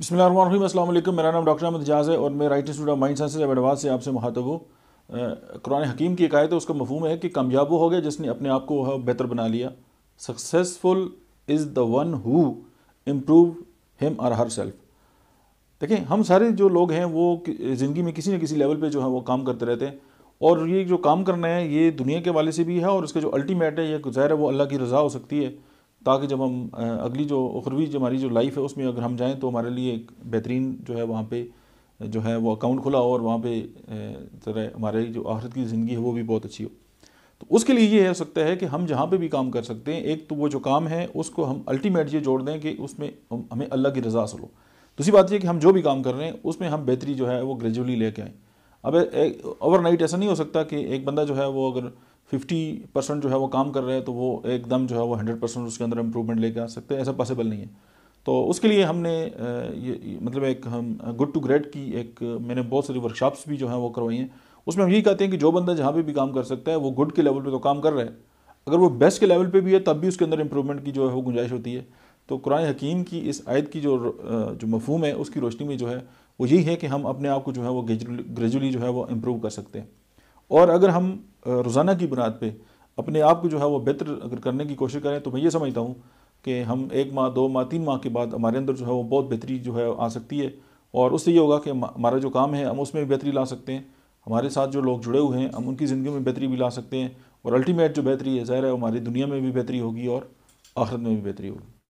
बसमिल मेरा नाम डॉक्टर अहमद एजाज़ है और मैं right student of mind sciences एबाबाद से आपसे मुखातब हूँ कुरान हकीम की एक आयत है उसका मफहम है कि कामयाब हो गया जिसने अपने आप को बेहतर बना लिया successful is the one who improve him और हर सेल्फ देखें हम सारे जो लोग हैं वो ज़िंदगी में किसी न किसी लेवल पर जो है वो काम करते रहते हैं और ये जो काम करना है ये दुनिया के वाले से भी है और उसका जो अल्टीमेट है ये ज़ाहिर है वो अल्लाह की रज़ा हो सकती है ताकि जब हम अगली जो उखरवी जो हमारी जो लाइफ है उसमें अगर हम जाएँ तो हमारे लिए एक बेहतरीन जो है वहाँ पर जो है वो अकाउंट खुला हो और वहाँ पर तरह हमारे जो आहरत की ज़िंदगी है वो भी बहुत अच्छी हो तो उसके लिए ये हो सकता है कि हम जहाँ पर भी काम कर सकते हैं एक तो वो जो काम है उसको हम अल्टीमेट ये जोड़ दें कि उसमें हमें अल्लाह की रजा हासिल हो दूसरी बात यह कि हम जो भी काम कर रहे हैं उसमें हम बेहतरी जो है वो ग्रेजुअली लेके आएँ अब ओवर नाइट ऐसा नहीं हो सकता कि एक बंदा जो है वो अगर फिफ्टी परसेंट जो है वो काम कर रहे हैं तो वो एकदम जो है वो हंड्रेड परसेंट उसके अंदर इम्प्रूवमेंट लेके आ सकते हैं ऐसा पॉसिबल नहीं है तो उसके लिए हमने ये मतलब एक हम गुड टू ग्रेड की एक मैंने बहुत सारी वर्कशॉप्स भी जो है वो करवाई हैं उसमें हम यही कहते हैं कि जो बंदा जहाँ पर भी काम कर सकता है वो गुड के लेवल पर तो काम कर रहा है अगर वो बेस्ट के लेवल पर भी है तब भी उसके अंदर इम्प्रूवमेंट की जो है वो गुंजाइश होती है तो कुरान हकीम की इस आयत की जो जो मफहूम है उसकी रोशनी में जो है वो यही है कि हम अपने आप को जो है वो ग्रेजुअली जो है वो इम्प्रूव कर सकते हैं और अगर हम रोज़ाना की बुनियाद पर अपने आप को जो है वो बेहतर अगर करने की कोशिश करें तो मैं ये समझता हूँ कि हम एक माह दो माह तीन माह के बाद हमारे अंदर जो है वो बहुत बेहतरी जो है आ सकती है और उससे ये होगा कि हमारा जो काम है हम उसमें भी बेहतरी ला सकते हैं हमारे साथ जो लोग जुड़े हुए हैं हम उनकी ज़िंदगी में बेहतरी भी ला सकते हैं और अल्टीमेट जो बेहतरी है ज़ाहिर है हमारी दुनिया में भी बेहतरी होगी और आखिरत में भी बेहतरी होगी